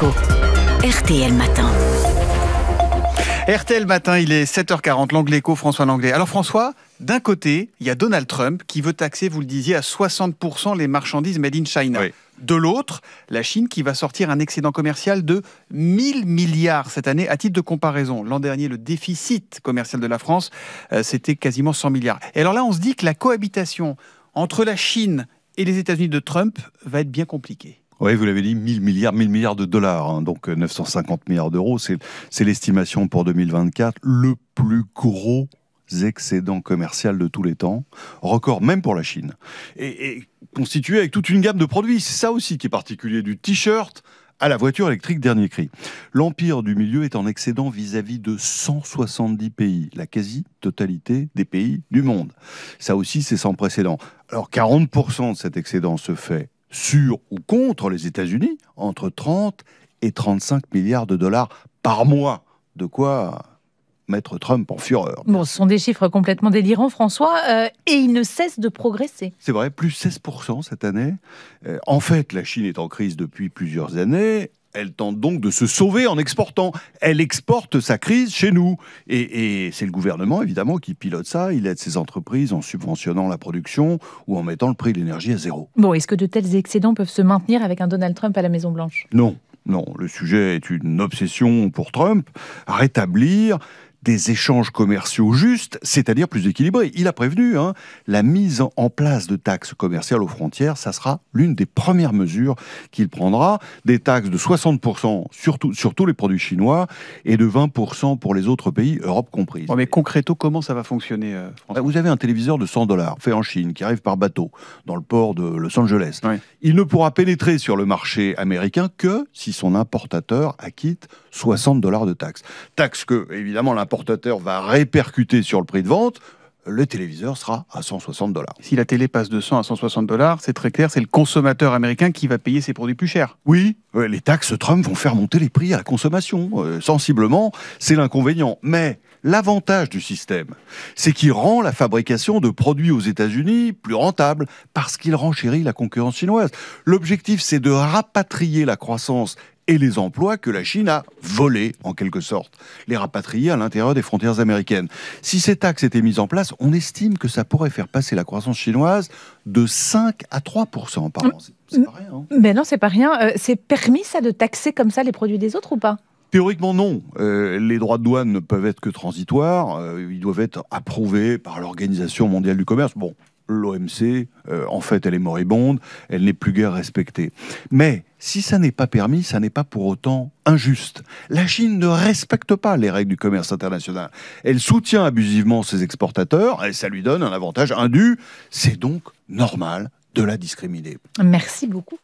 RTL Matin. RTL Matin, il est 7h40, l'anglais éco, François Langlais. Alors François, d'un côté, il y a Donald Trump qui veut taxer, vous le disiez, à 60% les marchandises made in China. De l'autre, la Chine qui va sortir un excédent commercial de 1000 milliards cette année. À titre de comparaison, l'an dernier, le déficit commercial de la France, euh, c'était quasiment 100 milliards. Et alors là, on se dit que la cohabitation entre la Chine et les États-Unis de Trump va être bien compliquée. Oui, vous l'avez dit, 1000 milliards, 1000 milliards de dollars, hein. donc 950 euh, milliards d'euros, c'est l'estimation pour 2024, le plus gros excédent commercial de tous les temps, record même pour la Chine, et, constitué avec toute une gamme de produits. C'est ça aussi qui est particulier, du t-shirt à la voiture électrique dernier cri. L'empire du milieu est en excédent vis à -vis de 170 pays, la quasi-totalité des pays du monde. Ça aussi, c'est sans précédent. Alors 40% de cet excédent se fait sur ou contre les États-Unis entre 30 et 35 milliards de dollars par mois. De quoi mettre Trump en fureur. Bon, ce sont des chiffres complètement délirants, François, euh, et ils ne cessent de progresser. C'est vrai, plus 16% cette année. Euh, en fait, la Chine est en crise depuis plusieurs années. Elle tente donc de se sauver en exportant. Elle exporte sa crise chez nous. Et, c'est le gouvernement, évidemment, qui pilote ça. Il aide ses entreprises en subventionnant la production ou en mettant le prix de l'énergie à zéro. Bon, est-ce que de tels excédents peuvent se maintenir avec un Donald Trump à la Maison-Blanche Non. Non, le sujet est une obsession pour Trump, rétablir des échanges commerciaux justes, c'est-à-dire plus équilibrés. Il a prévenu, hein, la mise en place de taxes commerciales aux frontières, ça sera l'une des premières mesures qu'il prendra. Des taxes de 60% sur, tous les produits chinois et de 20% pour les autres pays, Europe comprise. Oh, mais concrètement, comment ça va fonctionner euh, bah, Vous avez un téléviseur de 100 dollars, fait en Chine, qui arrive par bateau dans le port de Los Angeles. Il ne pourra pénétrer sur le marché américain que si son importateur acquitte 60 dollars de taxes. Taxes que, évidemment, l'importateur portateur va répercuter sur le prix de vente, le téléviseur sera à 160 dollars. Si la télé passe de 100 à 160 dollars, c'est très clair, c'est le consommateur américain qui va payer ses produits plus chers. Oui, les taxes Trump vont faire monter les prix à la consommation. Euh, sensiblement, c'est l'inconvénient. Mais l'avantage du système, c'est qu'il rend la fabrication de produits aux États-Unis plus rentable parce qu'il renchérit la concurrence chinoise. L'objectif, c'est de rapatrier la croissance et les emplois que la Chine a volés, en quelque sorte, les rapatrier à l'intérieur des frontières américaines. Si ces taxes étaient mises en place, on estime que ça pourrait faire passer la croissance chinoise de 5 à 3 par an. C'est pas rien. Hein. Mais non, c'est pas rien. Euh, c'est permis, ça, de taxer comme ça les produits des autres ou pas Théoriquement, non. Euh, les droits de douane ne peuvent être que transitoires. Euh, ils doivent être approuvés par l'Organisation mondiale du commerce. Bon, l'OMC, euh, en fait, elle est moribonde, elle n'est plus guère respectée. Mais si ça n'est pas permis, ça n'est pas pour autant injuste. La Chine ne respecte pas les règles du commerce international. Elle soutient abusivement ses exportateurs et ça lui donne un avantage indu. C'est donc normal de la discriminer. Merci beaucoup.